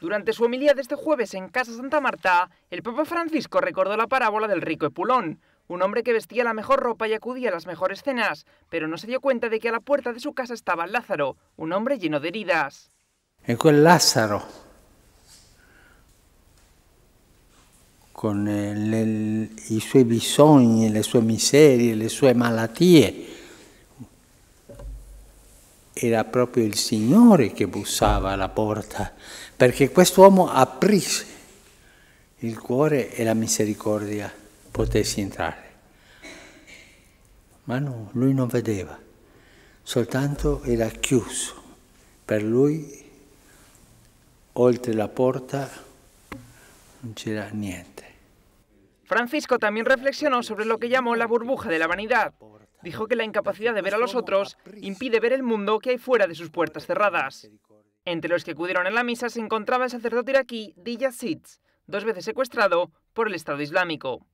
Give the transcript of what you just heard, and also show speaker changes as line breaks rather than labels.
Durante su homilía de este jueves en Casa Santa Marta, el Papa Francisco recordó la parábola del rico Epulón, un hombre que vestía la mejor ropa y acudía a las mejores cenas, pero no se dio cuenta de que a la puerta de su casa estaba Lázaro, un hombre lleno de heridas.
Lázaro, con su su miseria, sue era proprio il Signore che bussava alla porta, perché quest'uomo aprisse il cuore e la misericordia potesse entrare. Ma no, lui non vedeva, soltanto era chiuso. Per lui, oltre la porta, non c'era niente.
Francisco también reflexionó sobre lo que llamó la burbuja de la vanidad, Dijo que la incapacidad de ver a los otros impide ver el mundo que hay fuera de sus puertas cerradas. Entre los que acudieron a la misa se encontraba el sacerdote iraquí Diyas Sitz, dos veces secuestrado por el Estado Islámico.